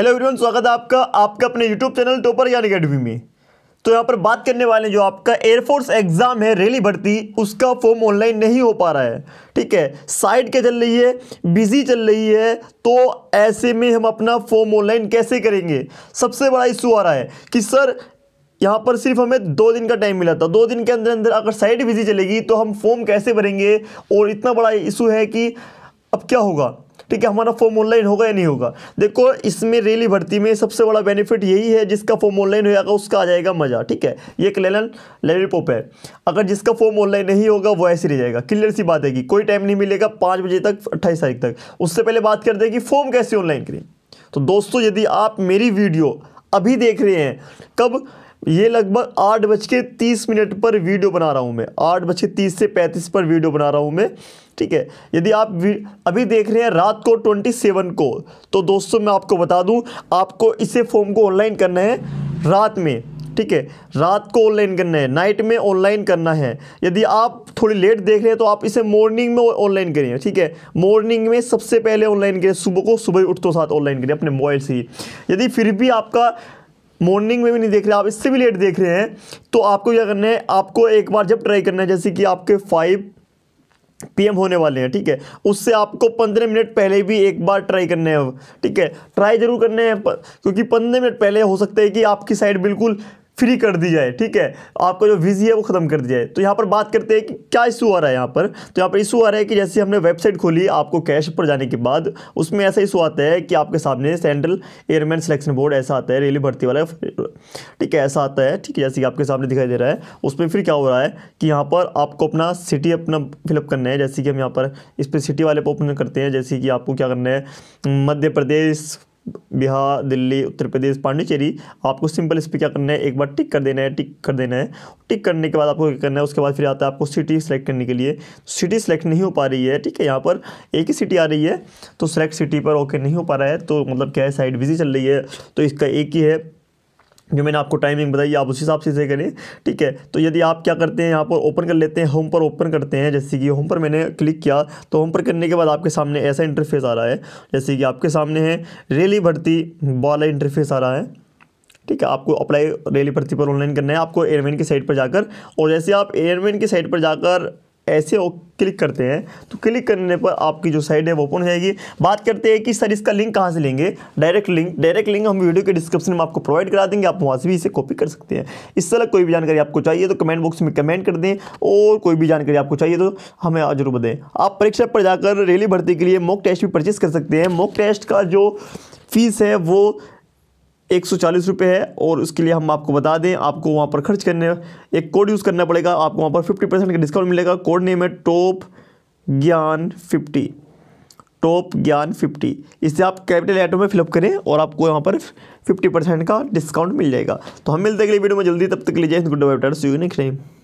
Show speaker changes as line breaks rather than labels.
hello everyone स्वागत है आपका आपका अपने यूट्यूब चैनल टोपर यान अकेडमी में तो यहाँ पर बात करने वाले हैं जो आपका एयरफोर्स एग्ज़ाम है रैली भर्ती उसका फॉर्म ऑनलाइन नहीं हो पा रहा है ठीक है साइट के चल रही है बिजी चल रही है तो ऐसे में हम अपना फॉर्म ऑनलाइन कैसे करेंगे सबसे बड़ा इशू आ रहा है कि सर यहाँ पर सिर्फ हमें दो दिन का टाइम मिला था दो दिन के अंदर अंदर अगर साइट बिजी चलेगी तो हम फॉर्म कैसे भरेंगे और इतना बड़ा इशू है कि अब क्या होगा ठीक है हमारा फॉर्म ऑनलाइन होगा या नहीं होगा देखो इसमें रेली भर्ती में सबसे बड़ा बेनिफिट यही है जिसका फॉर्म ऑनलाइन हो जाएगा उसका आ जाएगा मज़ा ठीक है ये एक लेलन लेलीपोप है अगर जिसका फॉर्म ऑनलाइन नहीं होगा वो ऐसे रह जाएगा क्लियर सी बात है कि कोई टाइम नहीं मिलेगा पाँच बजे तक अट्ठाईस तारीख तक उससे पहले बात कर देगी फॉर्म कैसे ऑनलाइन करें तो दोस्तों यदि आप मेरी वीडियो अभी देख रहे हैं कब ये लगभग आठ बज के तीस मिनट पर वीडियो बना रहा हूँ मैं आठ बज के तीस से पैंतीस पर वीडियो बना रहा हूँ मैं ठीक है यदि आप अभी देख रहे हैं रात को ट्वेंटी सेवन को तो दोस्तों मैं आपको बता दूँ आपको इसे फॉर्म को ऑनलाइन करना है रात में ठीक है रात को ऑनलाइन करना है नाइट में ऑनलाइन करना है यदि आप थोड़ी लेट देख रहे हैं तो आप इसे मॉर्निंग में ऑनलाइन करिए ठीक है मॉर्निंग में सबसे पहले ऑनलाइन करिए सुबह को सुबह उठते साथ ऑनलाइन करिए अपने मोबाइल से ही यदि फिर भी आपका मॉर्निंग में भी नहीं देख रहे आप इससे भी लेट देख रहे हैं तो आपको क्या करना है आपको एक बार जब ट्राई करना है जैसे कि आपके फाइव पीएम होने वाले हैं ठीक है उससे आपको पंद्रह मिनट पहले भी एक बार ट्राई करने हैं ठीक है ट्राई जरूर करने हैं क्योंकि पंद्रह मिनट पहले हो सकता है कि आपकी साइड बिल्कुल फ्री कर दी जाए ठीक है आपका जो वीजी है वो ख़त्म कर दिया जाए तो यहाँ पर बात करते हैं कि क्या इशू आ रहा है यहाँ पर तो यहाँ पर इशू आ रहा है कि जैसे हमने वेबसाइट खोली आपको कैश पर जाने के बाद उसमें ऐसा इशू आता है कि आपके सामने सेंट्रल एयरमैन सिलेक्शन बोर्ड ऐसा आता है रेली भर्ती वाला ठीक है ऐसा आता है ठीक है जैसे कि आपके सामने दिखाई दे रहा है उसमें फिर क्या हो रहा है कि यहाँ पर आपको अपना सिटी अपना फिलअप करना है जैसे कि हम यहाँ पर इस पर सिटी वाले पर ओपन करते हैं जैसे कि आपको क्या करना है मध्य प्रदेश बिहार दिल्ली उत्तर प्रदेश पांडिचेरी आपको सिंपल इस पर क्या करना है एक बार टिक कर देना है टिक कर देना है टिक करने के बाद आपको क्या करना है उसके बाद फिर आता है आपको सिटी सेलेक्ट करने के लिए सिटी सेलेक्ट नहीं हो पा रही है ठीक है यहाँ पर एक ही सिटी आ रही है तो सेलेक्ट सिटी पर ओके नहीं हो पा रहा है तो मतलब क्या है साइड बिजी चल रही है तो इसका एक ही है जो मैंने आपको टाइमिंग बताई आप उस हिसाब से इसे करें ठीक है तो यदि आप क्या करते हैं यहाँ पर ओपन कर लेते हैं होम पर ओपन करते हैं जैसे कि होम पर मैंने क्लिक किया तो होम पर करने के बाद आपके सामने ऐसा इंटरफेस आ रहा है जैसे कि आपके सामने है रेली भर्ती वाला इंटरफेस आ रहा है ठीक है आपको अप्लाई रेली भर्ती पर ऑनलाइन करना है आपको एयरमैन की साइट पर जाकर और जैसे आप एयरमैन की साइट पर जाकर ऐसे क्लिक करते हैं तो क्लिक करने पर आपकी जो साइट है वो ओपन हो जाएगी बात करते हैं कि सर इसका लिंक कहाँ से लेंगे डायरेक्ट लिंक डायरेक्ट लिंक हम वीडियो के डिस्क्रिप्शन में आपको प्रोवाइड करा देंगे आप वहाँ से भी इसे कॉपी कर सकते हैं इस तरह कोई भी जानकारी आपको चाहिए तो कमेंट बॉक्स में कमेंट कर दें और कोई भी जानकारी आपको चाहिए तो हमें जरूर बताएं आप परीक्षा पर जाकर रैली भर्ती के लिए मॉक टेस्ट भी परचेस कर सकते हैं मॉक टेस्ट का जो फीस है वो एक सौ चालीस रुपये है और उसके लिए हम आपको बता दें आपको वहाँ पर खर्च करने एक कोड यूज़ करना पड़ेगा आपको वहाँ पर फिफ्टी परसेंट का डिस्काउंट मिलेगा कोड नेम है top Gyan fifty top Gyan fifty इससे आप कैपिटल आइटम में फिलअप करें और आपको यहाँ पर फिफ्टी परसेंट का डिस्काउंट मिल जाएगा तो हम मिलते अगली वीडियो में जल्दी तब तक लीजिए good doctor tata you next time